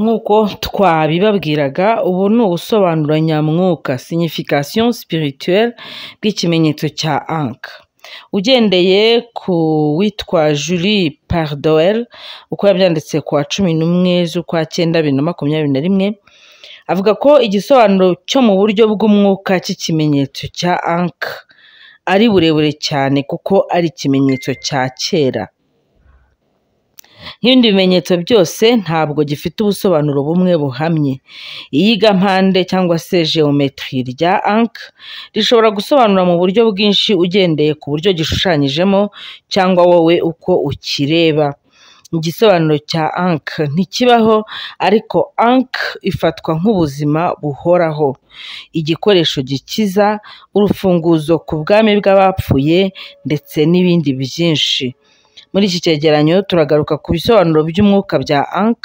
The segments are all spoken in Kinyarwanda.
nk'uko twabibabwiraga ubu ni ubusobanuro nyamwuka signification spirituelle bw'ikimenyetso cya anka ugendeye ku witwa julie pardoel uko yabyanditse ku wa cumi n'umwe z'ukwa cyenda bibiri na makumyabiri na rimwe avuga ko igisobanuro cyo mu buryo bw'umwuka cy'ikimenyetso cya anka ari burebure cyane kuko ari ikimenyetso cya kera nk'ibindi bimenyetso byose ntabwo gifite ubusobanuro bumwe buhamye iyigampande cyangwa se geometri rya ank rishobora gusobanura mu buryo bwinshi ugendeye ku buryo gishushanyijemo cyangwa wowe uko ukireba igisobanuro cya ank ntikibaho ariko ank ifatwa nk'ubuzima buhoraho igikoresho gikiza urufunguzo ku bwami bw'abapfuye ndetse n'ibindi byinshi muri iki cyegeranyo turagaruka ku bisobanuro by'umwuka bya ank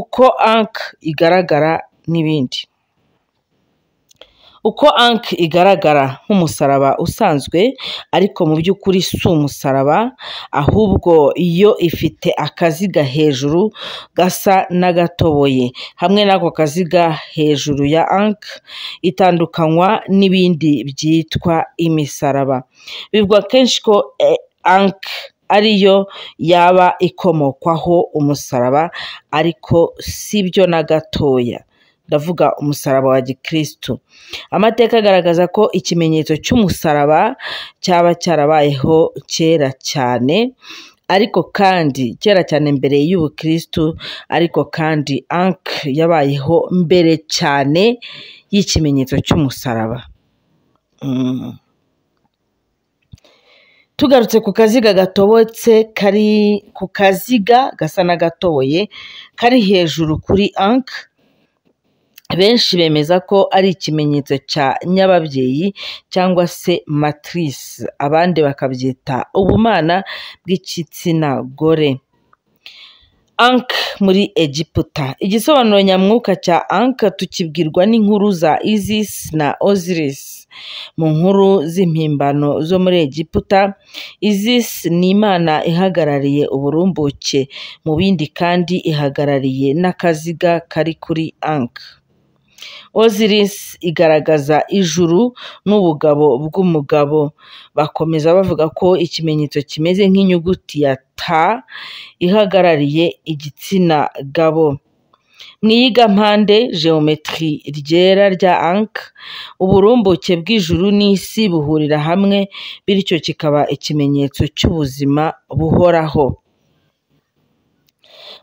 uko ank igaragara n'ibindi uko ank igaragara nk'umusaraba usanzwe ariko mu by'ukuri si umusaraba ahubwo iyo ifite akaziga hejuru gasa n'agatoboye hamwe n'ako kaziga hejuru ya ank itandukanywa n'ibindi byitwa imisaraba bivugwa kenshi ko eh, ank yo yaba ikomokwaho umusaraba ariko si byo na gatoya ndavuga umusaraba wa gikirisitu amateka agaragaza ko ikimenyetso cy'umusaraba cyaba cyarabayeho kera cyane ariko kandi kera cyane mbere y'ubukirisitu ariko kandi anke yabayeho mbere cyane y'ikimenyetso cy'umusaraba mm. tugarutse ku kaziga gatobotse kari ku kaziga gasa n'agatoboye kari hejuru kuri anka benshi bemeza ko ari ikimenyetso cya nyababyeyi cyangwa se matrice abandi bakabyita ubumana bw'igitsina gore Ankh muri Egiputa igisobanuro nyamwuka cya Anki tukibwirwa n'inkuru za Isis na Osiris mu nkuru z'impimbano zo muri Egiputa Isis ni imana ihagarariye uburumbuke mu bindi kandi ihagarariye n'akaziga kari kuri Ankh. Osiris igaragaza ijuru n'ubugabo bw'umugabo. Bakomeza bavuga ko ikimenyetso kimeze nk'inyuguti ya ta ihagarariye igitsina gabo. Mu iyigampande geometri ryera rya Ankh, uburumbuke bw'ijuru n'isi buhurira hamwe bityo kikaba ikimenyetso cy'ubuzima buhoraho.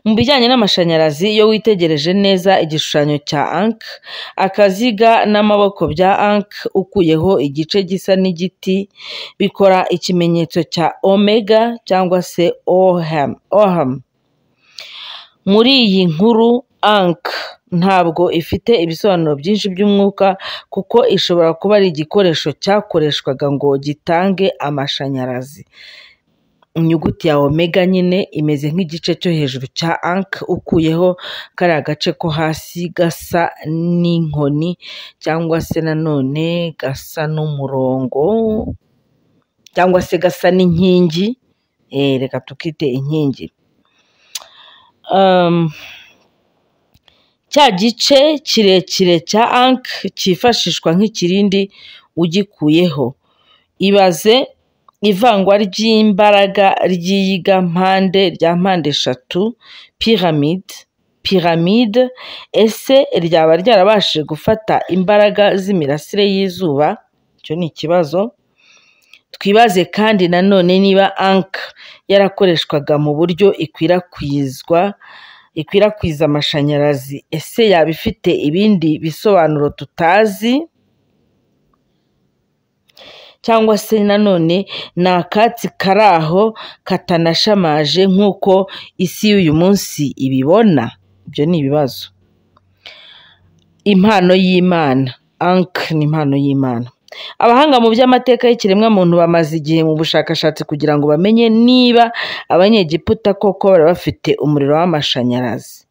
Mu bijyanye n'amashanyarazi iyo witegereje neza igishushanyo cya ank, akaziga n'amaboko bya ank ukuyeho igice gisa n'igiti, bikora ikimenyetso cya omega cyangwa se ohm. Muri iyi nkuru ank ntabwo ifite ibisobanuro byinshi by'umwuka kuko ishobora kuba ari igikoresho cyakoreshwaga ngo gitange amashanyarazi. Inyuguti ya omega nyine imeze nk'igice cyo hejuru cya anki ukuyeho kariya gace ko hasi gasa n'inkoni cyangwa se nanone gasa n'umurongo cyangwa se gasa n'inkingi eh, reka tukite inkingi. Um, cya gice kirekire cya anki cyifashishwa nk'ikirindi ugikuyeho ibaze. Ivangwa ry'imbaraga ry'iyigampande rya mpande eshatu piramide, piramide ese ryaba ryarabashije gufata imbaraga z'imirasire y'izuba? Icyo ni ikibazo. Twibaze kandi nanone niba Ankh yarakoreshwaga mu buryo ikwirakwizwa ikwirakwiza amashanyarazi ese yaba ifite ibindi bisobanuro tutazi? cyangwa se nanone ni akatsi kari aho katanashamaje nk'uko isi y'uyu munsi ibibona ibyo ni ibibazo impano y'imana anke ni impano y'imana abahanga mu by'amateka y'ikiremwamuntu bamaze igihe mu bushakashatsi kugira ngo bamenye niba abanyegiputa koko bari bafite umuriro w'amashanyarazi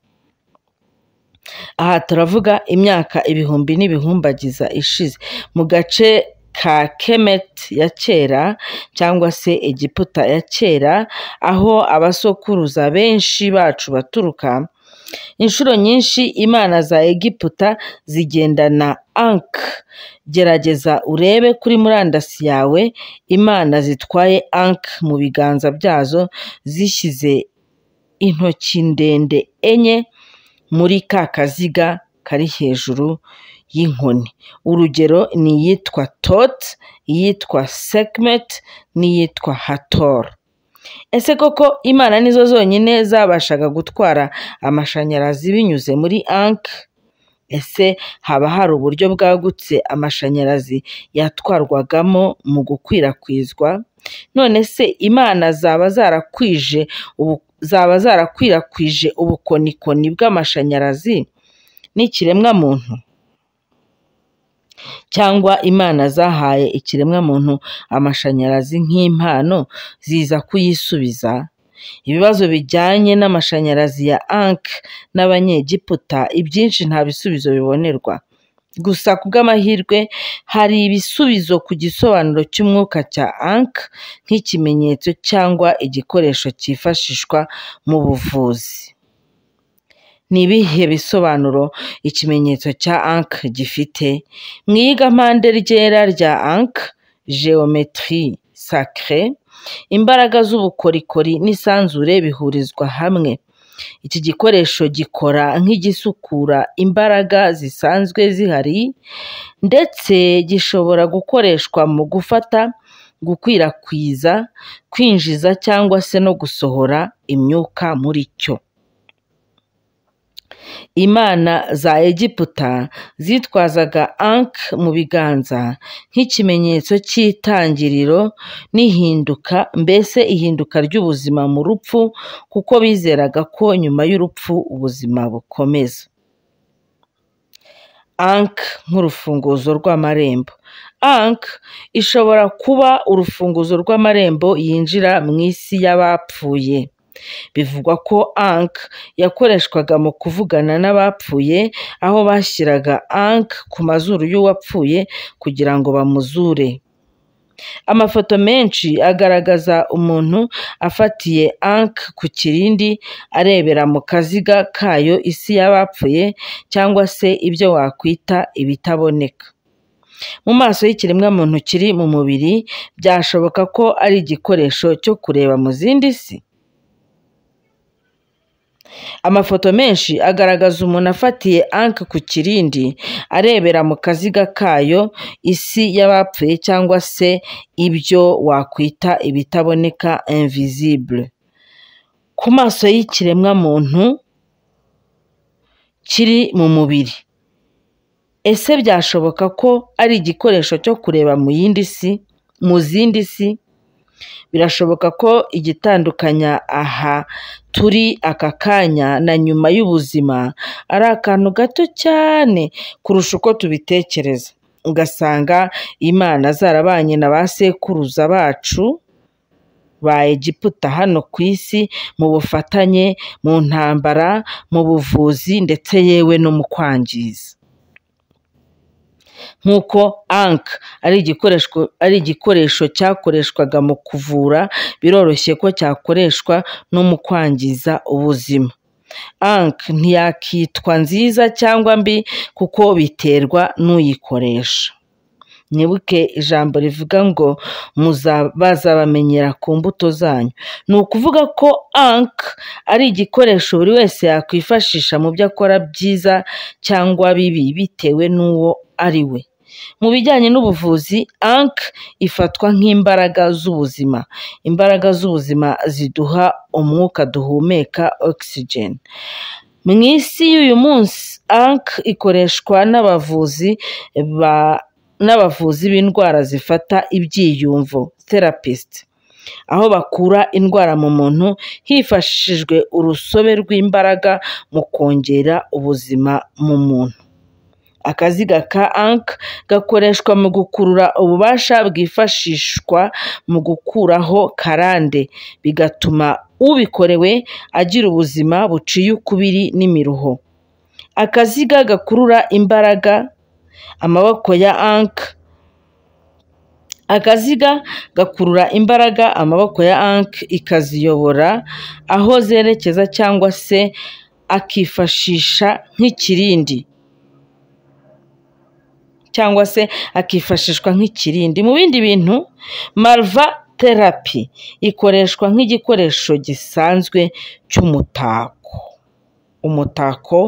aha turavuga imyaka ibihumbi n'ibihumbagiza ishize mu gace ka Kemet ya kera cyangwa se Egiputa ya kera aho abasokuruza benshi bacu baturuka inshuro nyinshi imana za Egiputa zigendana ank gerageza urebe kuri murandasi yawe imana zitwaye ank mu biganza byazo zishyize intoki ndende enye muri ka kaziga kari hejuru y'inkoni urugero ni iyitwa tot iyitwa sekmet n'iyitwa hator ese koko imana nizo zonyine zabashaga gutwara amashanyarazi binyuze muri anke ese haba hari uburyo bwagutse amashanyarazi yatwarwagamo mu gukwirakwizwa none se imana zaba zarakwije zaba zarakwirakwije ubukonikoni bw'amashanyarazi n'ikiremwa muntu cyangwa imana zahaye ikiremwamuntu amashanyarazi nk'impano ziza kuyisubiza ibibazo bijyanye n'amashanyarazi ya anke n'abanyegiputa ibyinshi nta bisubizo bibonerwa gusa ku bw'amahirwe hari ibisubizo ku gisobanuro cy'umwuka cya anke nk'ikimenyetso cyangwa igikoresho cyifashishwa mu buvuzi ni ibihe bisobanuro ikimenyetso cya ank gifite mu mpande ryera rya ank geometri sacre imbaraga z'ubukorikori n'isanzure bihurizwa hamwe iki gikoresho gikora nk'igisukura imbaraga zisanzwe zihari ndetse gishobora gukoreshwa mu gufata gukwirakwiza kwinjiza cyangwa se no gusohora imyuka muri cyo imana za egiputa zitwazaga anki mu biganza nk'ikimenyetso cy'itangiriro n'ihinduka mbese ihinduka ry'ubuzima mu rupfu kuko bizeraga ko nyuma y'urupfu ubuzima bukomeza anki nk'urufunguzo rw'amarembo anki ishobora kuba urufunguzo rw'amarembo yinjira mu isi y'abapfuye Bivugwa ko Ankh yakoreshwaga mu kuvugana n'abapfuye, aho bashyiraga Ankh ku mazuru y'uwapfuye kugira ngo bamuzure. Amafoto menshi agaragaza umuntu afatiye Ankh ku kirindi arebera mu kaziga kayo isi y'abapfuye cyangwa se ibyo wakwita ibitaboneka. Mu maso y’ikiremwa muntu kiri mu mubiri byashoboka ko ari igikoresho cyo kureba mu zindi si? Amafoto menshi agaragaza umuntu afatiye anke ku kirindi arebera mu kaziga kayo isi y'abapfuye cyangwa se ibyo wakwita ibitaboneka invisible. Ku maso y’ikiremwa muntu kiri mu mubiri. Ese byashoboka ko ari igikoresho cyo kureba mu yindi si, mu zindi si? birashoboka ko igitandukanya aha turi aka kanya na nyuma y'ubuzima ari akantu gato cyane kurusha uko tubitekereza ugasanga imana zarabanye na ba sekuruza bacu ba egiputa hano ku isi mu bufatanye mu ntambara mu buvuzi ndetse yewe no mu kwangiza nk'uko anka ari igikoresho cyakoreshwaga mu kuvura biroroshye ko cyakoreshwa no mu kwangiza ubuzima. Anka ntiyakitwa nziza cyangwa mbi kuko biterwa n'uyikoresha. Mwibuke ijambo rivuga ngo bazabamenyera ku mbuto zanyu ni ukuvuga ko anki ari igikoresho buri wese yakwifashisha mu byo akora byiza cyangwa bibi bitewe n'uwo ari we mu bijyanye n'ubuvuzi anki ifatwa nk'imbaraga z'ubuzima imbaraga z'ubuzima ziduha umwuka duhumeka oxygen mu isi y'uyu munsi anki ikoreshwa n'abavuzi ba n'abavuzi b'indwara zifata ibyiyumvo therapist aho bakura indwara mu muntu hifashishijwe urusobe rw'imbaraga mu kongera ubuzima mu muntu akaziga ka anka gakoreshwa mu gukurura ububasha bwifashishwa mu gukuraho karande bigatuma ubikorewe agira ubuzima buciye ukubiri n'imiruho akaziga gakurura imbaraga amaboko ya anka akaziga gakurura imbaraga amaboko ya anka ikaziyobora aho zerekeza cyangwa se akifashisha nk'ikirindi cyangwa se akifashishwa nk'ikirindi mu bindi bintu marva terapi ikoreshwa nk'igikoresho gisanzwe cy'umutako umutako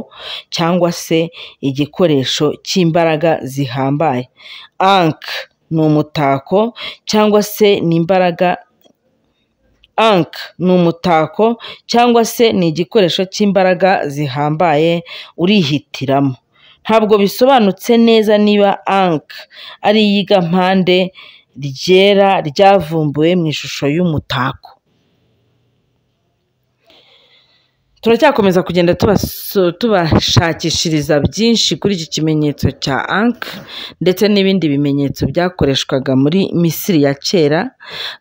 cyangwa se igikoresho cy'imbaraga zihambaye anke ni umutako cyangwa se ni imbaraga anke ni umutako cyangwa se ni igikoresho cy'imbaraga zihambaye urihitiramo ntabwo bisobanutse neza niba anke ari iy'igampande ryera ryavumbuwe mu ishusho y'umutako turacyakomeza kugenda tubashakishiriza byinshi kuri iki kimenyetso cya ank ndetse n'ibindi bimenyetso byakoreshwaga muri misiri ya kera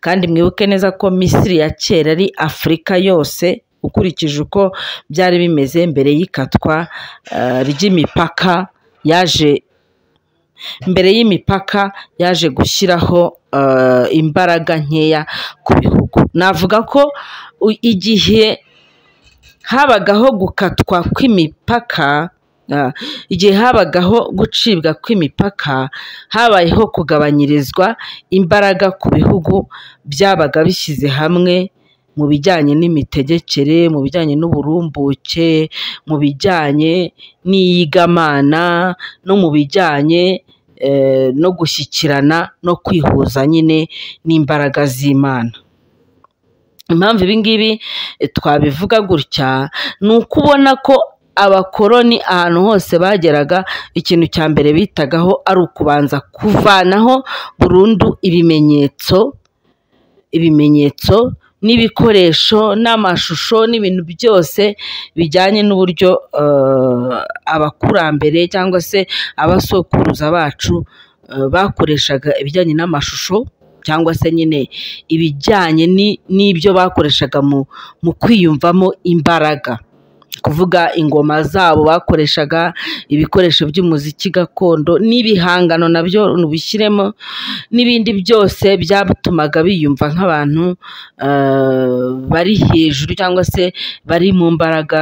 kandi mwibuke neza ko misiri ya kera ari afurika yose ukurikije uko byari bimeze mbere y'ikatwa eh, ry'imipaka yaje mbere y'imipaka yaje gushyiraho eh, imbaraga nkeya ku bihugu navuga ko igihe habagaho gukatwa kw'imipaka ah, igihe habagaho gucibwa kw'imipaka habayeho kugabanyirizwa imbaraga ku bihugu byabaga bishyize hamwe mu bijyanye n'imitegekere mu bijyanye n'uburumbuke mu bijyanye n'iyigamana no mu bijyanye eh, no gushyikirana no kwihuza nyine n'imbaraga z'imana. impamvu ibi ngibi eh, twabivuga gutya ni uko ubona ko abakoloni ahantu hose bageraga ikintu cya mbere bitagaho ari ukubanza kuvanaho burundu ibimenyetso ibimenyetso n'ibikoresho n'amashusho n'ibintu byose bijyanye n'uburyo eh, abakurambere cyangwa se abasokuruza bacu eh, bakoreshaga ibijyanye n'amashusho cyangwa se nyine ibijyanye n'ibyo bakoreshaga mu mu kwiyumvamo imbaraga kuvuga ingoma zabo bakoreshaga ibikoresho by'umuziki gakondo n'ibihangano nabyo ubishyiremo n'ibindi byose byatumaga biyumva nk'abantu eh, bari hejuru cyangwa se bari mu mbaraga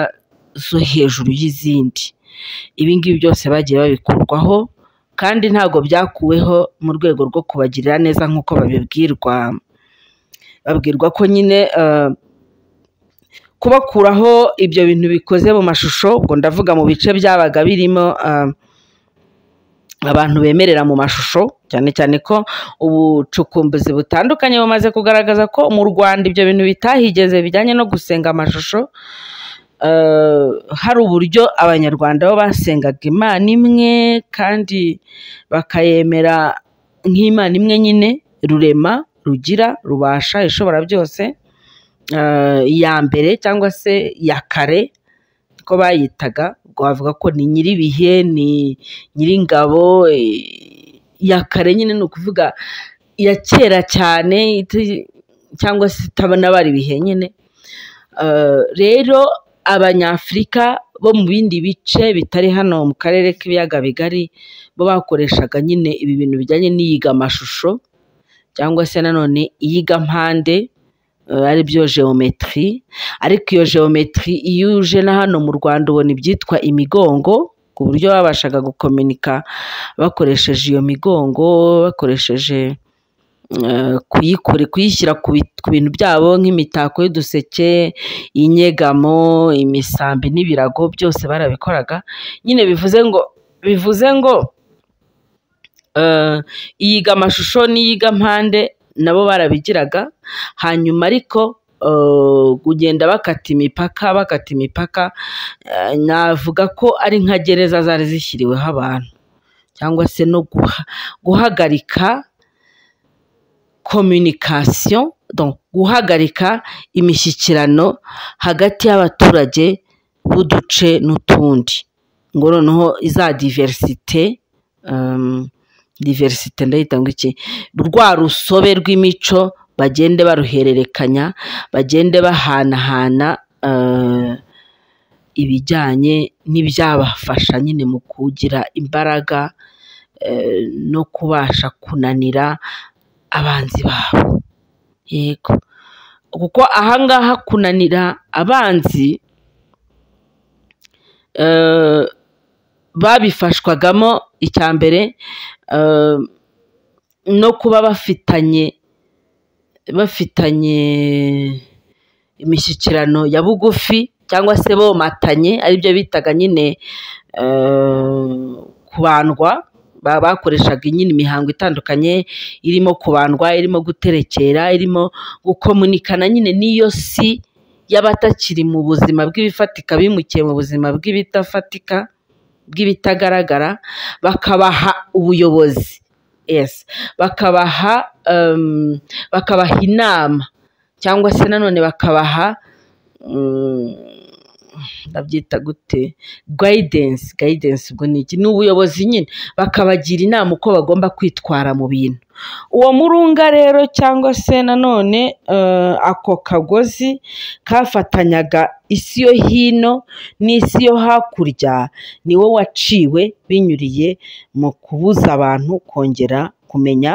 zo hejuru y'izindi ibi byose bagiye babikurwaho kandi ntabwo byakuweho mu rwego rwo kubagirira neza nk'uko babibwirwa babwirwa ko nyine eh, kubakuraho ibyo bintu bikoze mu mashusho ubwo ndavuga mu bice byabaga birimo eh, abantu bemerera mu mashusho cyane cyane ko ubucukumbuzi butandukanye bumaze kugaragaza ko mu rwanda ibyo bintu bitahigeze bijyanye no gusenga amashusho Eh, hari uburyo abanyarwanda bo basengaga imana imwe kandi bakayemera nk'imana imwe nyine rurema rugira rubasha ishobora byose iya eh, mbere cyangwa se ya kare ko bayitaga twavuga ko ni nyir'ibihe ni nyir'ingabo eh, ya kare nyine ni ukuvuga ya kera cyane cyangwa se itabona bari bihe nyine rero abanyafurika bo mu bindi bice bitari hano mu karere k'ibiyaga bigari bo bakoreshaga nyine ibi bintu bijyanye n'iyigamashusho cyangwa se nanone iyigampande eh, ari byo geometri ariko iyo geometri iyo uje na hano mu Rwanda ubona ibyitwa imigongo ku buryo babashaga gukominika bakoresheje iyo migongo bakoresheje Eh, kuyikora kuyishyira ku bintu byabo nk'imitako y'uduseke, inyegamo, imisambi n'ibirago byose barabikoraga, nyine bivuze ngo bivuze ngo eh, yiga amashusho mpande nabo barabigiraga, hanyuma ariko eh, kugenda bakata imipaka bakata imipaka navuga ko ari nka gereza zari zishyiriweho abantu cyangwa se no guhagarika. communication guhagarika imishyikirano hagati y'abaturage b'uduce n'utundi ngo noneho iza diversite euh, diversite ndayita ngo iki rwa rusobe rw'imico bagende baruhererekanya bagende bahanahana euh, ibijyanye n'ibyabafasha nyine mu kugira imbaraga euh, no kubasha kunanira abanzi babo yego kuko ahangaha kunanira abanzi eh, babifashwagamo icya mbere eh, no kuba bafitanye bafitanye imishyikirano ya bugufi cyangwa se bomatanye aribyo bitaga nyine eh, kubandwa bakoreshaga nyine imihango itandukanye irimo kubandwa, irimo guterekera, irimo gukomunikana nyine n'iyo si y'abatakiri mu buzima bw'ibifatika bimukiye mu buzima bwibitafatika bw'ibitagaragara, bakabaha ubuyobozi, yes bakabaha um, bakabaha inama cyangwa se nanone bakabaha. Mm, ndabyita gute gayidensi gayidensi ubwo ni iki ni ubuyobozi nyine bakabagira inama uko bagomba kwitwara mu bintu uwo murunga rero cyangwa se nanone eh, ako kagozi kafatanyaga isi yo hino n'isi yo hakurya niwo waciwe binyuriye mu kubuza abantu kongera kumenya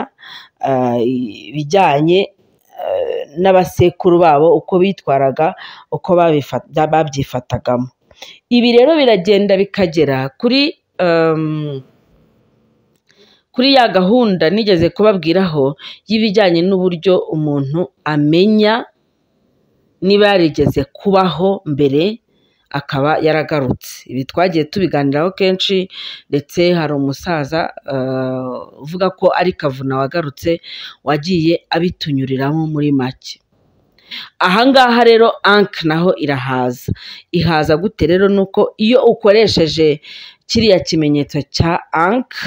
eh, ibijyanye n'abasekuru babo uko bitwaraga uko babyifatagamo ibi rero biragenda bikagera kuri um, kuri ya gahunda nigeze kubabwiraho y'ibijyanye n'uburyo umuntu amenya niba yarigeze kubaho mbere akaba yaragarutse ibi twagiye tubiganiraho kenshi ndetse hari umusaza eh, uvuga ko ari kavuna wagarutse wagiye abitunyuriramo muri make ahangaha rero anke naho irahaza ihaza gute rero nuko iyo ukoresheje kiriya kimenyetso cya anke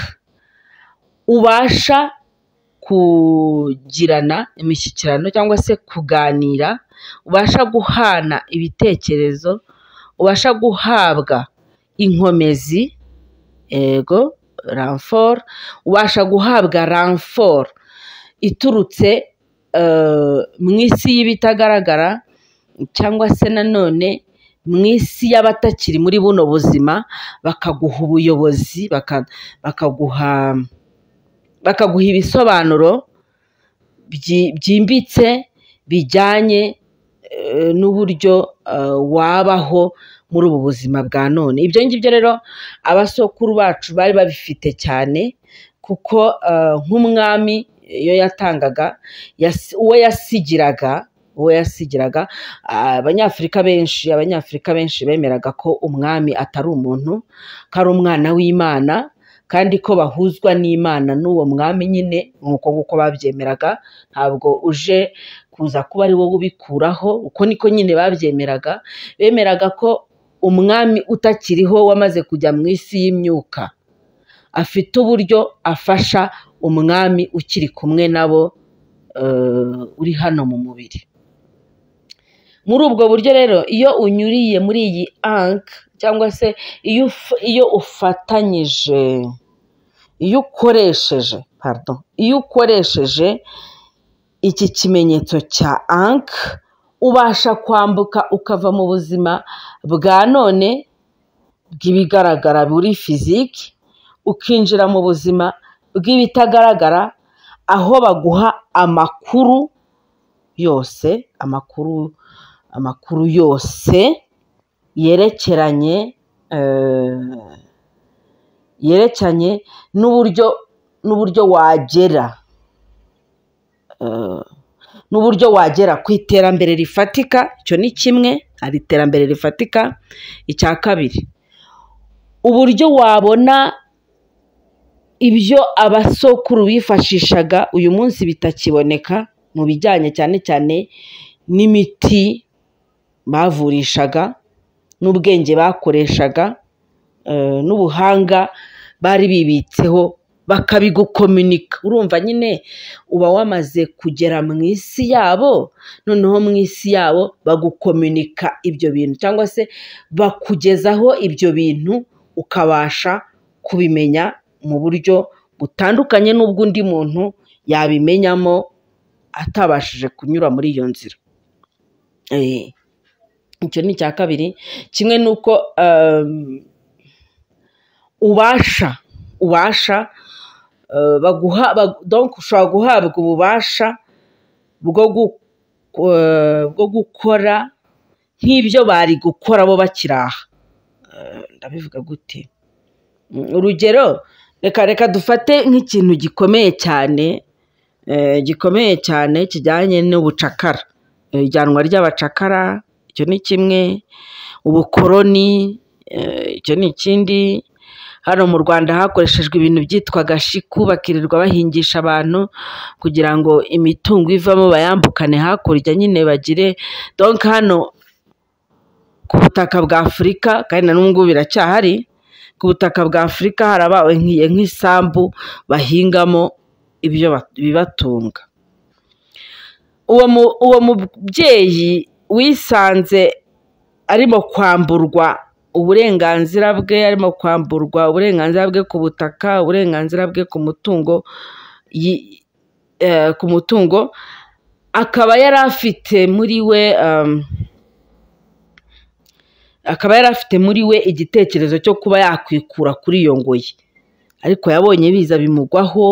ubasha kugirana imishyikirano cyangwa se kuganira ubasha guhana ibitekerezo ubasha guhabwa inkomezi ego ramforo ubasha guhabwa ramforo iturutse eh, mu isi y'ibitagaragara cyangwa se nanone mu isi y'abatakiri muri buno buzima bakaguha ubuyobozi bakaguha bakaguha ibisobanuro byimbitse bijyanye Eh, n'uburyo eh, wabaho muri ubu buzima bwa none ibyo ngibyo rero abasokuru bacu bari babifite cyane kuko eh, nk'umwami iyo yatangaga uwo yasigiraga uwo yasigiraga ah, abanyafurika benshi abanyafurika benshi bemeraga ko umwami atari umuntu ko ari umwana w'imana kandi ko bahuzwa n'imana n'uwo mwami nyine nkuko uko nguko babyemeraga ntabwo uje kuza kuba ari wowe ubikuraho uko niko nyine babyemeraga bemeraga ko umwami utakiriho wamaze kujya mu isi y'imyuka afite uburyo afasha umwami ukiri kumwe nabo eh, uri hano mu mubiri muri ubwo buryo rero iyo unyuriye muri iyi anka cyangwa se iyo ufatanyije iyo ukoresheje pardon iyo ukoresheje iki kimenyetso cya anki ubasha kwambuka ukava mu buzima bwa none bw'ibigaragara buri fiziki ukinjira mu buzima bw'ibitagaragara aho baguha amakuru yose amakuru amakuru yose yerekeranye eh, yerekeranye n'uburyo n'uburyo wagera Eh, n'uburyo wagera ku iterambere rifatika icyo ni kimwe hari iterambere rifatika icya kabiri uburyo wabona ibyo abasokuru bifashishaga uyu munsi bitakiboneka mu bijyanye cyane cyane n'imiti bavurishaga n'ubwenge bakoreshaga eh, n'ubuhanga bari bibitseho bakabigukominika urumva nyine uba wamaze kugera mu isi yabo noneho mu isi yabo bagukominika ibyo bintu cyangwa se bakugezaho ibyo bintu ukabasha kubimenya mu buryo butandukanye n'ubwo undi muntu yabimenyamo atabashije kunyura muri iyo nzira eh, icyo ni icya kabiri kimwe n'uko ehm, ubasha ubasha Eh, ushobora guhabwa ububasha bwo eh, gukora nk'ibyo bari gukora bo bakiri aha eh, ndabivuga gute urugero reka reka dufate nk'ikintu gikomeye cyane gikomeye cyane kijyanye n'ubucakara ijyanwa ry'abacakara icyo ni kimwe ubukoroni icyo ni ikindi hano mu Rwanda hakoreshejwe ibintu byitwa shiku bakirirwa bahingisha abantu kugira ngo imitungo ivamo bayambukane hakurya nyine bagire donc hano ku butaka bwa Afurika kandi na n'ubu biracyahari ku butaka bwa Afurika harabawe nk'isambu bahingamo ibyo bibatunga uwo mubyeyi wisanze arimo kwamburwa uburenganzira bwe arimo kwamburwa uburenganzira bwe ku butaka uburenganzira bwe ku mutungo eh, ku mutungo akaba yari afite muri we um, akaba yari afite muri we igitekerezo cyo kuba yakwikura kuri iyo ngoyi ariko yabonye biza bimugwaho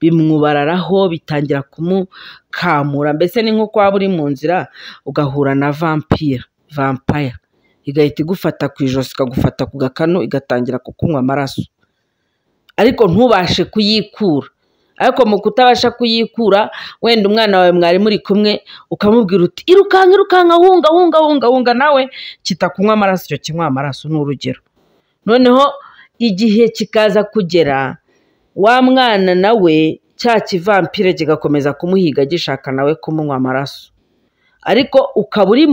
bimwubararaho bitangira kumukamura mbese ni nko kwaba uri mu nzira ugahura na vampire vampire igahita igufata ku ijosi ikagufata ku gakanu igatangira kukunywa amaraso ariko ntubashe kuyikura ariko mu kutabasha kuyikura wenda umwana wawe mwari muri kumwe ukamubwira uti irukanka irukanka hunga hunga hunga hunga nawe kitakunywa amaraso icyo kinywa amaraso ni urugero noneho igihe kikaza kugera wa mwana nawe cya kivampire kigakomeza kumuhiga gishaka nawe kumunywa amaraso ariko ukaba uri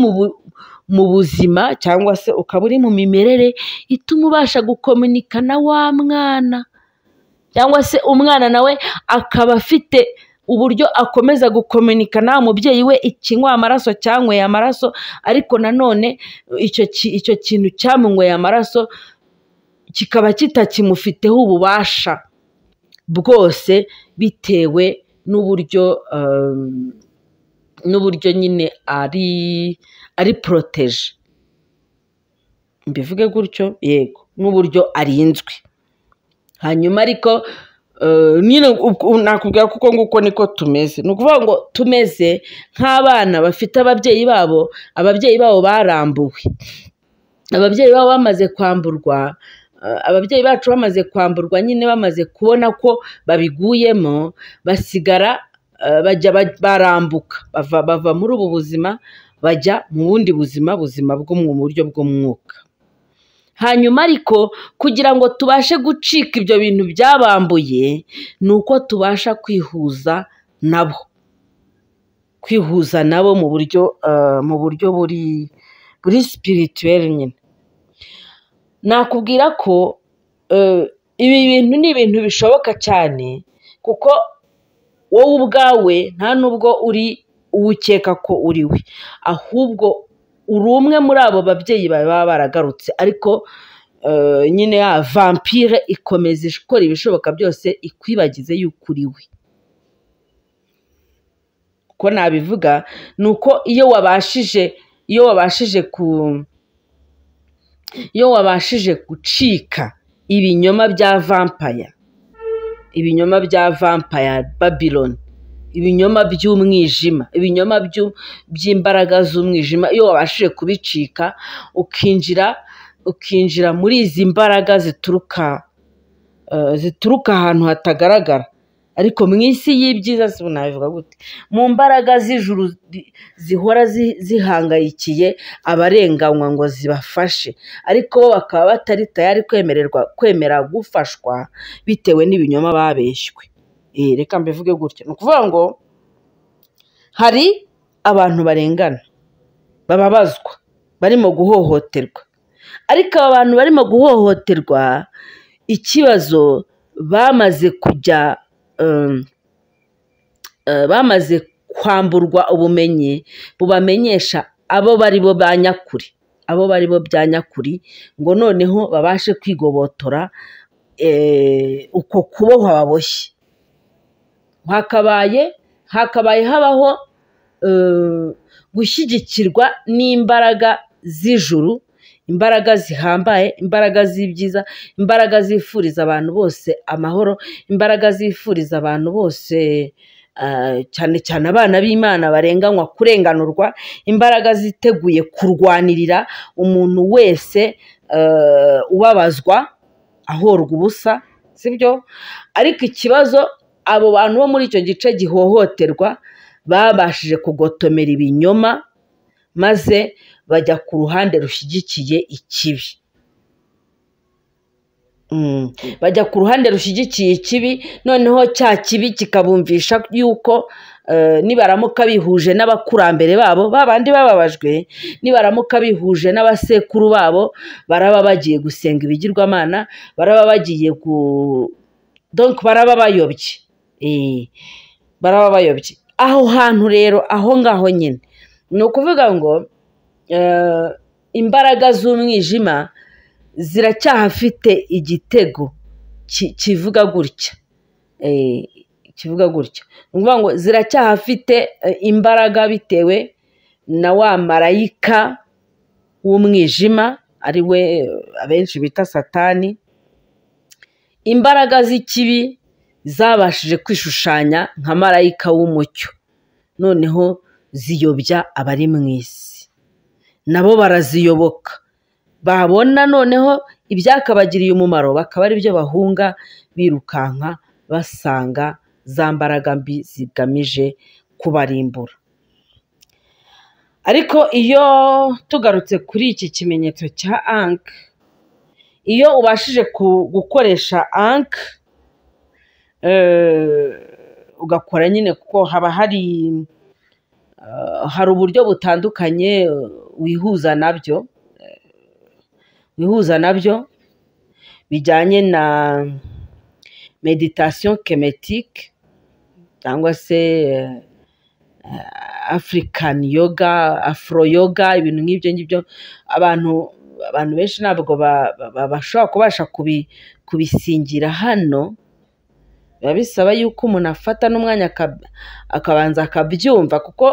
mu buzima cyangwa se ukaba uri mu mimerere ituma ubasha gukominika na wa mwana cyangwa se umwana nawe akaba afite uburyo akomeza gukominika na mubyeyi we ikinywa amaraso cyanyweye amaraso ariko nanone icyo icyo kintu cyamunyweye amaraso kikaba kitakimufiteho ububasha bwose bitewe n'uburyo um, n'uburyo nyine ari ari poroteje mbivuge gutyo yego n'uburyo arinzwe hanyuma ariko eh, nyine nakubwira kuko nguko niko tumeze ni ukuvuga ngo tumeze nk'abana bafite ababyeyi babo ababyeyi babo barambuwe ababyeyi babo bamaze kwamburwa eh, ababyeyi bacu bamaze kwamburwa nyine bamaze kubona ko babiguyemo basigara Eh, bajya barambuka bava bava muri ubu buzima bajya mu bundi buzima buzima bwo mu buryo bw'umwuka hanyuma ariko kugira ngo tubashe gucika ibyo bintu byabambuye ni uko tubasha kwihuza nabo kwihuza nabo mu buryo eh, mu buryo buri buri sipirituweri nyine nakubwira ko eh, ibi bintu ni ibintu bishoboka cyane kuko wowe ubwawe nta nubwo uri uwo ko uri we ahubwo uri umwe muri abo babyeyi bawe baba baragarutse ariko eh, nyine ya vampire ikomeza ikora ibishoboka byose ikwibagize yuko uri we ko nabivuga ni uko iyo wabashije iyo wabashije ku iyo wabashije gucika ibinyoma bya vampaya ibinyoma bya vampire babylon ibinyoma by'umwijima ibinyoma by'imbaraga z'umwijima iyo wabashije kubicika ukinjira ukinjira muri izi mbaraga zituruka eh, zituruka ahantu hatagaragara ariko mu isi y'ibyiza si nabivuga gute mu mbaraga z'ijuru zihora zihangayikiye abarenganywa ngo zibafashe ariko bo bakaba batari tayari kwemererwa kwemera gufashwa bitewe n'ibinyoma babeshywe eh, reka mbivuge gutya ni ukuvuga ngo hari abantu barengana bababazwa barimo guhohoterwa ariko aba bantu barimo guhohoterwa ikibazo bamaze kujya Um, uh, bamaze kwamburwa ubumenyi bubamenyesha abo bari bo ba nyakuri abo bari bo bya nyakuri ngo noneho babashe kwigobotora eh, uko kubohwa baboshye hakabaye hakabaye habaho um, gushyigikirwa n'imbaraga z'ijuru imbaraga zihambaye imbaraga z'ibyiza imbaraga zifuriza abantu bose amahoro imbaraga zifuriza abantu bose eh, cyane cyane abana b'imana barenganywa kurenganurwa imbaraga ziteguye kurwanirira umuntu wese eh, ubabazwa ahorwa ubusa sibyo ariko ikibazo abo bantu bo muri icyo gice gihohoterwa babashije kugotomera ibinyoma maze bajya ku ruhande rushyigikiye ikibi mm. bajya ku ruhande rushyigikiye ikibi noneho cya kibi kikabumvisha yuko eh, nibaramuka bihuje n'abakurambere babo babandi bababajwe nibaramuka bihuje n'abasekuru babo baraba bagiye gusenga ibigirwamana baraba bagiye ku baraba bayobye eh, baraba bayobye aho hantu rero aho ngaho nyine ni ukuvuga ngo eh, imbaraga z'umwijima ziracyahafite igitego kivuga gutya eh, kivuga gutya ni ukuvuga ngo ziracyahafite eh, imbaraga bitewe na wa marayika w'umwijima ari we abenshi bita satani imbaraga z'ikibi zabashije kwishushanya nka marayika w'umucyo noneho ziyobya abari mu isi nabo baraziyoboka babona noneho ibyakabagiriye umumaro bakaba ari byo bahunga birukanka basanga za mbaraga mbi zigamije kubarimbura ariko iyo tugarutse kuri iki kimenyetso cya anke iyo ubashije gukoresha anke eh, ugakora nyine kuko haba hari Eh, hari uburyo butandukanye eh, wihuza nabyo eh, wihuza nabyo bijyanye na meditation kemetike cyangwa se african yoga afro yoga ibintu nk'ibyo ngibyo abantu abantu benshi ntabwo bashobora kubasha kubisingira hano biba bisaba yuko umuntu afata n'umwanya akabanza akabyumva kuko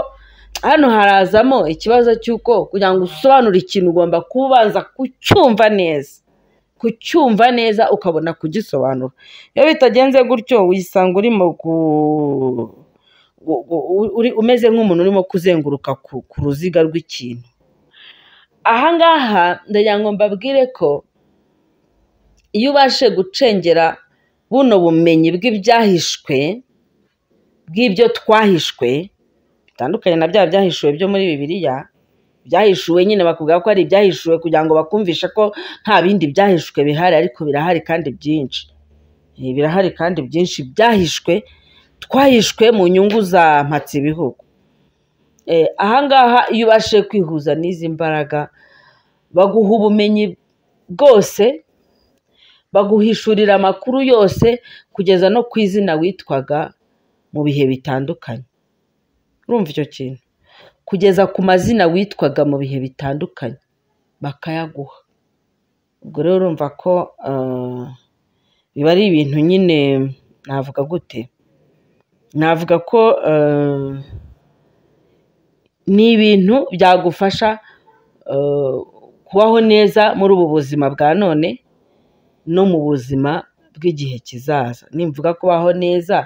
hano harazamo ikibazo cy'uko kugira ngo usobanure ikintu ugomba kubanza kucyumva neza kucyumva neza ukabona kugisobanura iyo bitagenze gutyo uyisanga urimo ku uri umeze nk'umuntu urimo kuzenguruka ku ruziga rw'ikintu ahangaha ndagira ngo mbabwire ko iyo ubashe gucengera buno bumenyi bw'ibyahishwe bw'ibyo twahishwe bitandukanye na bya byahishuwe byo muri bibiliya byahishuwe nyine bakubwira ko ari ibyahishuwe kugira ngo bakumvishe ko nta bindi byahishwe bihari ariko birahari kandi byinshi eh, birahari kandi byinshi byahishwe twahishwe mu nyungu za ibihugu eh, ahangaha iyo ubashije kwihuza n'izi mbaraga baguha ubumenyi bwose baguhishurira amakuru yose kugeza no ku izina witwaga mu bihe bitandukanye urumva icyo kintu kugeza ku mazina witwaga mu bihe bitandukanye bakayaguha ubwo rero urumva ko eh, biba ari ibintu nyine navuga gute navuga ko eh, ni ibintu byagufasha eh, kubaho neza muri ubu buzima bwa none no mu buzima bw'igihe kizaza nimvuga kubaho neza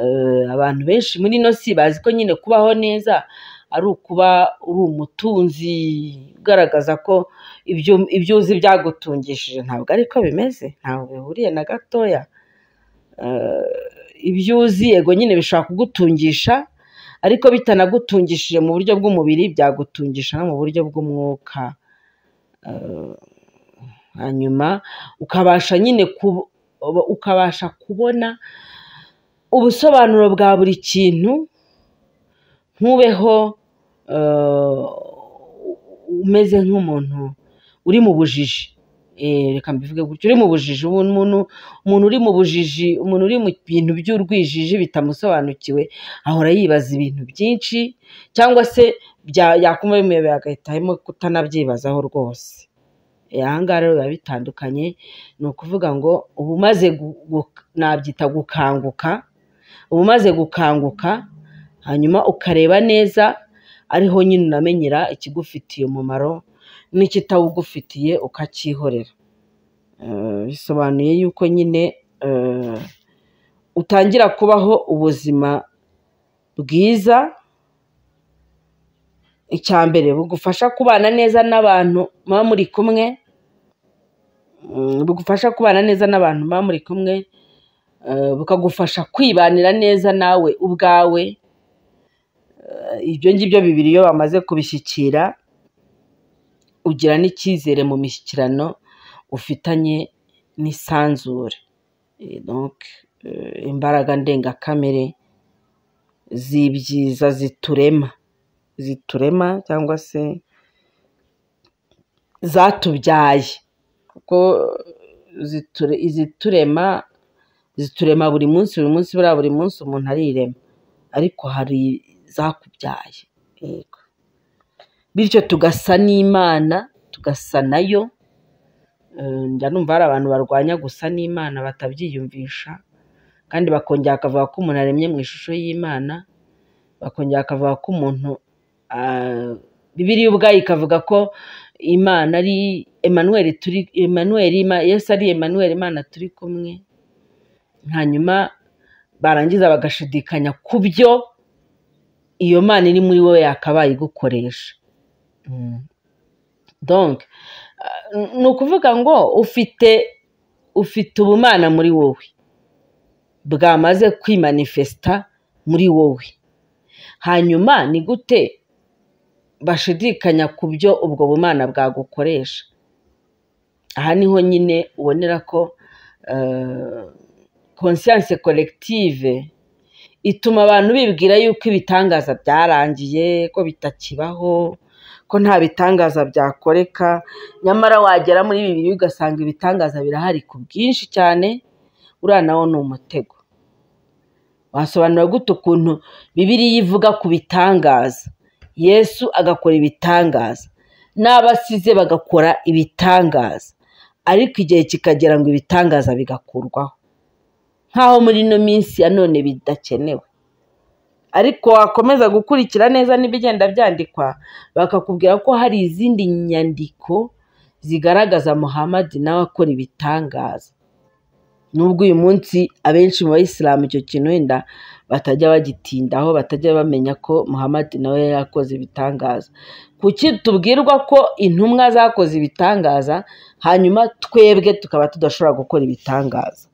Eh, abantu benshi muri ino si bazi ko nyine kubaho neza ari ukuba uri umutunzi ugaragaza ko ibyo uzi byagutungishije ntabwo ariko bimeze ntabwo bihuriye na gatoya eh, ibyo uzi yego nyine bishobora kugutungisha ariko bitanagutungishije mu buryo bw'umubiri byagutungisha no mu buryo bw'umwuka eh, hanyuma ukabasha nyine ukabasha kubona ubusobanuro bwa buri kintu ntubeho eh, umeze nk'umuntu uri mu bujiji eh, reka mbivuge gutyo uri mu bujiji umuntu umuntu uri mu bujiji umuntu uri mu bintu by'urwijiji bitamusobanukiwe ahora yibaza ibintu byinshi cyangwa se yakumva bimuyoboye agahita arimo kutanabyibazaho rwose eh, aha rero biba bitandukanye ni ukuvuga ngo uba umaze nabyita gukanguka uba umaze gukanguka hanyuma ukareba neza ariho nyine unamenyera ikigufitiye umumaro n'ikitawugufitiye ukacyihorera eh, bisobanuye yuko nyine eh, utangira kubaho ubuzima bwiza icya mbere bugufasha kubana neza n'abantu muba muri kumwe eh, bugufasha kubana neza n'abantu muba muri kumwe Eh, bukagufasha kwibanira neza nawe ubwawe eh, ibyo ngibyo bibiri iyo bamaze kubishyikira ugira n'icyizere mu mishyikirano ufitanye n'isanzure eh, imbaraga ndengakamere z'ibyiza ziturema ziturema cyangwa se zatubyaye kuko iziturema ziturema buri munsi buri munsi buriya buri munsi umuntu arirema ariko hari izakubyaye bityo tugasa n'imana tugasa nayo eh, njya numva hari abantu barwanya gusa n'imana batabyiyumvisha kandi bakongera bakavuga ko umuntu aremye mu ishusho y'imana bakongera bakavuga ko umuntu eh, bibiriya ubwayo ikavuga ko imana ari emanuweli turi emanuweli yesu ari emanuweli imana turi kumwe hanyuma barangiza bagashidikanya ku byo iyo mana iri muri wowe yakabaye igukoresha mm. ni ukuvuga ngo ufite ufite ubumana muri wowe bwamaze kwimanifesita muri wowe hanyuma ni gute bashidikanya ku byo ubwo bumana bwagukoresha aha niho nyine ubonera ko eh, conscience collective ituma abantu bibwira yuko ibitangaza byarangiye ko bitakibaho ko nta bitangaza byakoreka nyamara wagera muri bibiri ugasanga ibitangaza birahari ku bwinshi cyane uriya nawo ni umutego wasobanura gute ukuntu bibiriya ivuga ku bitangaza yesu agakora ibitangaza n'abasize bagakora ibitangaza ariko igihe kikagera ngo ibitangaza bigakurwaho nk'aho muri ino minsi ya none bidakenewe ariko wakomeza gukurikira neza n'ibigenda byandikwa bakakubwira ko hari izindi nyandiko zigaragaza muhamadi nawe akora ibitangaza nubwo uyu munsi abenshi mu bayisilamu icyo kintu wenda batajya bagitindaho batajya bamenya ko muhamadi nawe yakoze ibitangaza kuki tubwirwa ko intumwa zakoze ibitangaza hanyuma twebwe tukaba tudashobora gukora ibitangaza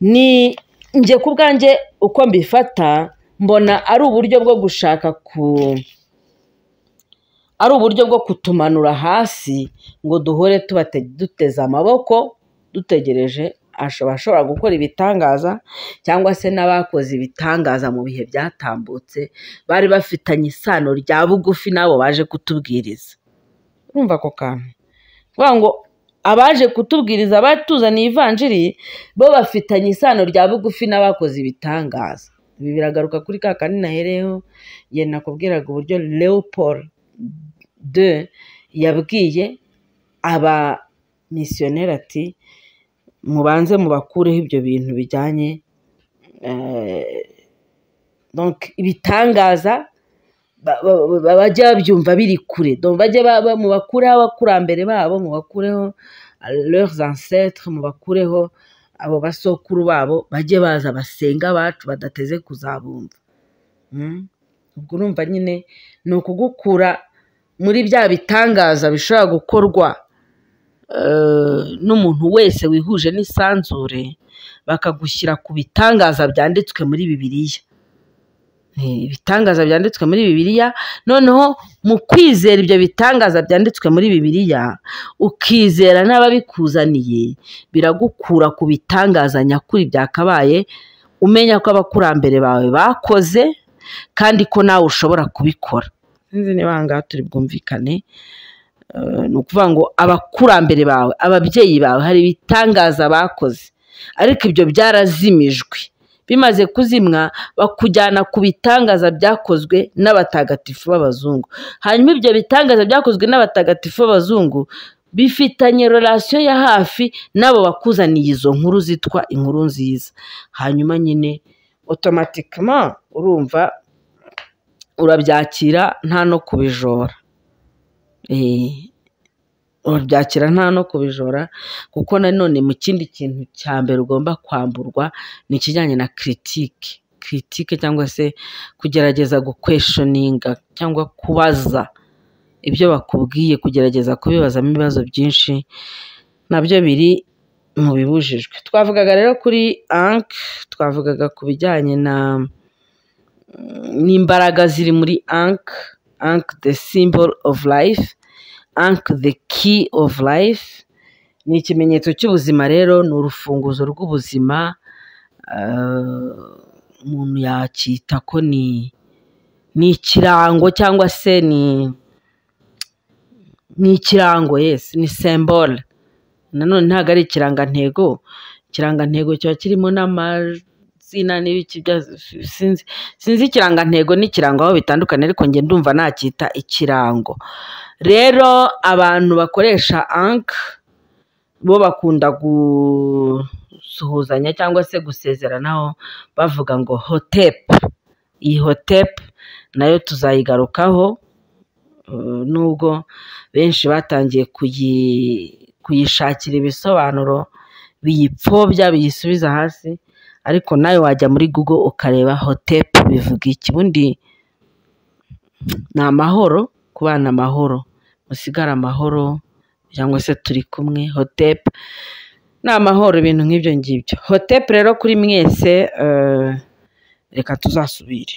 ni njye ku bwanjye uko mbifata mbona ari uburyo bwo gushaka ku ari uburyo bwo kutumanura hasi ngo duhore duteze amaboko dutegereje abashobora gukora ibitangaza cyangwa se n'abakoze ibitangaza mu bihe byatambutse bari bafitanye isano rya bugufi n'abo baje kutubwiriza urumva ako kantu ngo abaje kutubwiriza batuzaniye ivanjiri bo bafitanye isano rya bugufi n'abakoze ibitangaza ibi biragaruka kuri ka kandi nahereyeho yenda nakubwiraga uburyo leopold de yabwiye aba misiyoneri ati mubanze mubakureho ibyo bintu bijyanye eh, ibitangaza bajya babyumva biri kure bajya mu bakureho abakurambere babo mu bakureho leurs ancêtres mu bakureho abo basokuru babo bajye baza basenga abacu badateze kuzabumva hmm? ubwo urumva nyine ni ukugukura muri bya bitangaza bishobora gukorwa eh, n'umuntu wese wihuje n'isanzure bakagushyira ku bitangaza byanditswe muri bibiliya ibitangaza byanditswe muri bibiliya noneho mu kwizera ibyo bitangaza byanditswe muri bibiliya ukizera n'ababikuzaniye biragukura ku bitangaza nyakuri byakabaye umenya ko abakurambere bawe bakoze kandi ko nawe ushobora kubikora sinzi niba aha turi bwumvikane eh, ni ukuvuga ngo abakurambere bawe ababyeyi bawe hari ibitangaza bakoze ariko ibyo byarazimijwe bimaze kuzimwa bakujyana ku bitangaza byakozwe n'abatagatifu b'abazungu hanyuma ibyo bitangaza byakozwe n'abatagatifu b'abazungu bifitanye relasiyo ya hafi n'abo bakuzaniye izo nkuru zitwa inkuru nziza hanyuma nyine otomatikama urumva urabyakira nta no kubijora eh. wabyakira nta no kubijora kuko nanone mu kindi kintu cya mbere ugomba kwamburwa ni ikijyanye na kiritike kiritike cyangwa se kugerageza gukweshoninga cyangwa kubaza ibyo bakubwiye kugerageza kubibazamo ibibazo byinshi nabyo biri mu bibujijwe twavugaga rero kuri ank twavugaga ku bijyanye na mm, n'imbaraga ziri muri anke ank the symbol of life anke the key of life ni ikimenyetso cy'ubuzima rero ni urufunguzo rw'ubuzima eh, umuntu yakita ko ni ni ikirango cyangwa se ni ni ikirango yesi ni sembole nanone ntabwo ari ikirangantego ikirangantego kiba kirimo n'amazina n'ibiki sinzi ikirangantego n'ikiranga aho bitandukanye ariko njye ndumva nakita ikirango rero abantu bakoresha anka bo bakunda gusuhuzanya cyangwa se gusezeranaho bavuga ngo hotepu, iyi hotepu nayo tuzayigarukaho nubwo benshi batangiye kuyishakira ibisobanuro biyipfobya biyisubiza hasi ariko nawe wajya muri Google ukareba hotepu bivuga iki, ubundi ni amahoro. kubana amahoro musigara amahoro cyangwa se turi kumwe hotepu ni amahoro ibintu nk'ibyo ngibyo hotepu rero kuri mwese eh, reka tuzasubire